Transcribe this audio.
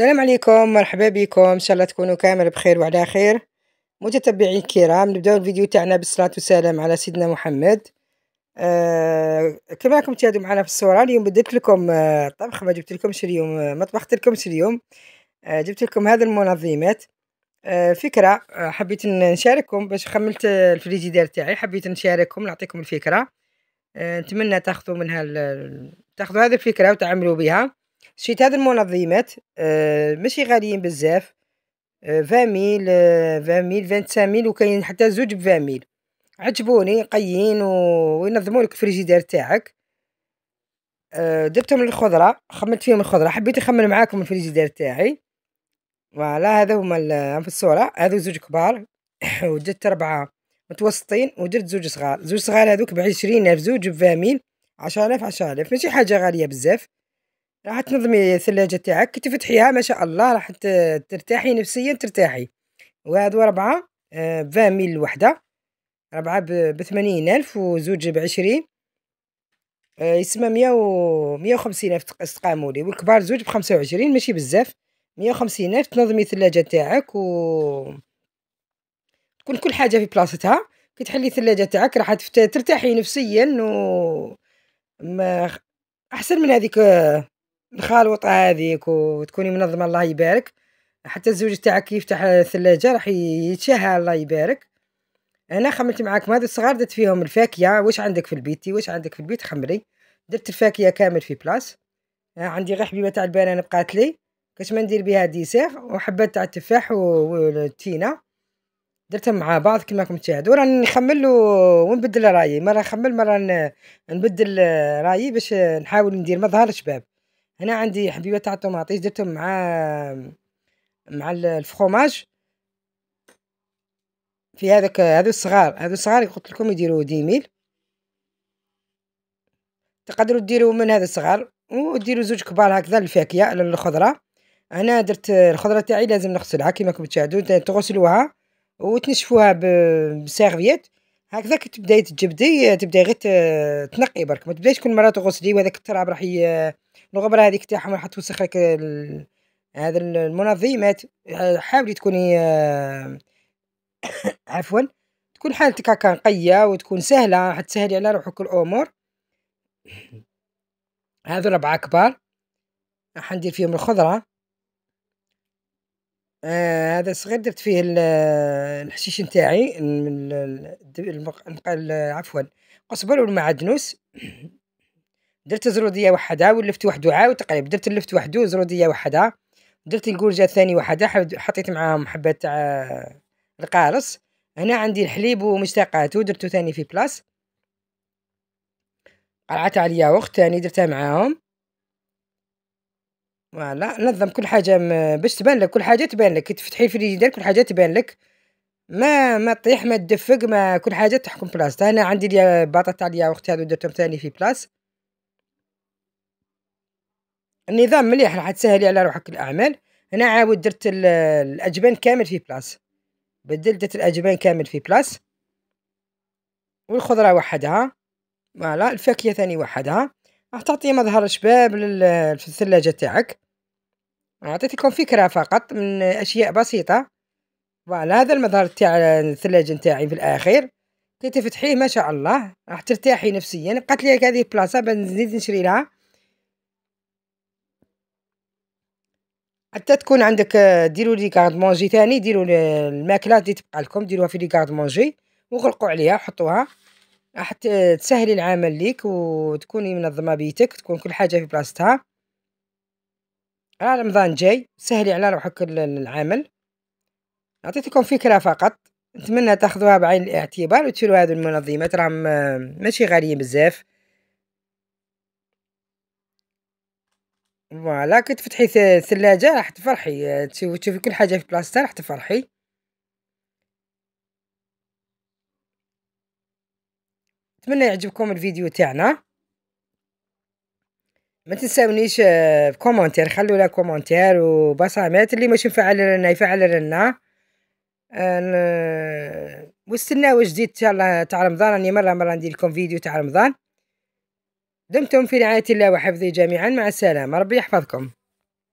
السلام عليكم مرحبا بكم ان شاء الله تكونوا كامل بخير وعلى خير متتبعي الكرام نبداو الفيديو تاعنا بالصلاه والسلام على سيدنا محمد آه كما راكم تشاهدوا معنا في الصوره اليوم بديت لكم آه طبخ ما جبت لكمش اليوم آه، ما طبخت لكمش اليوم آه جبت لكم هذا المنظمات آه فكره آه حبيت نشارككم باش خملت الفريجيدير تاعي حبيت نشارككم نعطيكم الفكره آه نتمنى تاخذوا منها تاخذوا هذه الفكره وتعملوا بها شفت هاد المنظمات آه، ماشي غاليين بزاف فاميل فاميل فانتساميل وكاين حتى زوج بفاميل عجبوني قيين وينظموا لك الفريجيدير تاعك درتهم آه، للخضره خملت فيهم الخضره حبيت نخمل معاكم الفريجيدير تاعي فوالا هذا هما في الصوره هذو زوج كبار ودرت اربعه متوسطين ودرت زوج صغار زوج صغار هذوك بعشرين الف زوج بفاميل عشرة الاف عشرة ماشي حاجه غاليه بزاف راح تنظمي الثلاجة تاعك كي تفتحيها ما شاء الله راح ترتاحي نفسيا ترتاحي وهادو ربعة آه، بفان الوحدة ربعة بثمانين ألف وزوج بعشرين آه، يسمى مية و مية وخمسين ألف استقامولي والكبار زوج بخمسة وعشرين ماشي بزاف مية وخمسين ألف تنظمي الثلاجة تاعك و تكون كل حاجة في بلاصتها كي تحلي الثلاجة تاعك راح ترتاحي نفسيا و ما أحسن من هذيك الخالوطة هذيك وتكوني منظمه الله يبارك حتى الزوج تاعك يفتح الثلاجه راح يتشهى الله يبارك انا خملت معاك هذو الصغار درت فيهم الفاكية واش عندك في البيت واش عندك في البيت خمري درت الفاكية كامل في بلاص آه، عندي غير حبيبه تاع البنان بقات لي كاش ما ندير بها ديسير وحبات تاع التفاح والتينه درتهم مع بعض كما راكم تشاهدوا راني نخمل ونبدل رايي مره نخمل مره نبدل رايي باش نحاول ندير مظهر شباب هنا عندي حبيبه تاع الطوماطيش درتهم مع مع الفخوماج في هذاك هذو الصغار هذو الصغار قلت لكم يديروا ديميل تقدروا ديروا من هذا الصغار وديروا زوج كبار هكذا للفاكهه للخضره انا درت الخضره تاعي لازم نغسلها كيما كنت تشاهدوا تغسلوها وتنشفوها بسيرفيت هكذاك تبداي تجبدي تبداي غير تنقي برك ما تبدايش كل مره تغسلي وهذاك التراب راح الغبره هذيك تاعهم راح توسخ لك هذا المنظمات حاولي تكوني عفوا تكون حالتك هكا نقيه وتكون سهله راح تسهلي على روحك الامور هذو ربعه كبار راح ندير فيهم الخضره آه هذا صغير درت فيه آه، الحشيش نتاعي المق- المق- عفوا قصبر والمعدنوس درت زرودية وحدها ولفت وحده عاود تقريب درت اللفت وحده زرودية وحدها درت الكورجة ثاني وحدها حطيت معاهم حبة تاع آه، القارص هنا عندي الحليب ومشتقاته درتو ثاني في بلاص قرعة تاع الياغورت ثاني درتها معاهم فوالا نظم كل حاجه م... باش تبان لك كل حاجه تبان لك كي تفتحي الفريجيدير كل حاجه تبان لك ما ما تطيح ما تدفق ما كل حاجه تحكم بلاصتها انا عندي لي باطا تاع ليا اختي هادو درتهم ثاني في بلاص النظام مليح راح تسهلي على روحك الاعمال هنا عاود درت الاجبان كامل في بلاص بدلت درت الاجبان كامل في بلاص والخضره وحدها فوالا الفاكهه ثاني وحدها راح تعطي مظهر شباب لل... في الثلاجة تاعك أعطيتكم فكرة فقط من أشياء بسيطة فوالا هذا المظهر تاع الثلاجة نتاعي في الأخير كي تفتحيه ما شاء الله راح ترتاحي نفسيا قالت لي هذه البلاصة بنزيد نشري لها حتى تكون عندك ديروا لي كارد مونجي ثاني ديروا الماكلة اللي دي تبقى لكم ديروها في لي كارد مونجي وغلقوا عليها حطوها راح تسهلي العمل ليك وتكوني منظمة بيتك تكون كل حاجة في بلاصتها على رمضان جاي سهلي على روحك العمل اعطيتكم فكرة فقط نتمنى تاخذوها بعين الاعتبار وتشيلوا هذه المنظمات راهم ماشي غاليين بزاف فوالا كي تفتحي الثلاجة راح تفرحي تشوفي كل حاجة في بلاصتها راح تفرحي أتمنى يعجبكم الفيديو تاعنا ما تنساونيش كومنتير آه، خلوا لا كومنتير وبصمات اللي مش مفعل لنا يفعل لنا آه، واستناو جديد تاع رمضان راني مره مره ندير لكم فيديو تاع رمضان دمتم في رعايه الله وحفظه جميعا مع السلامه ربي يحفظكم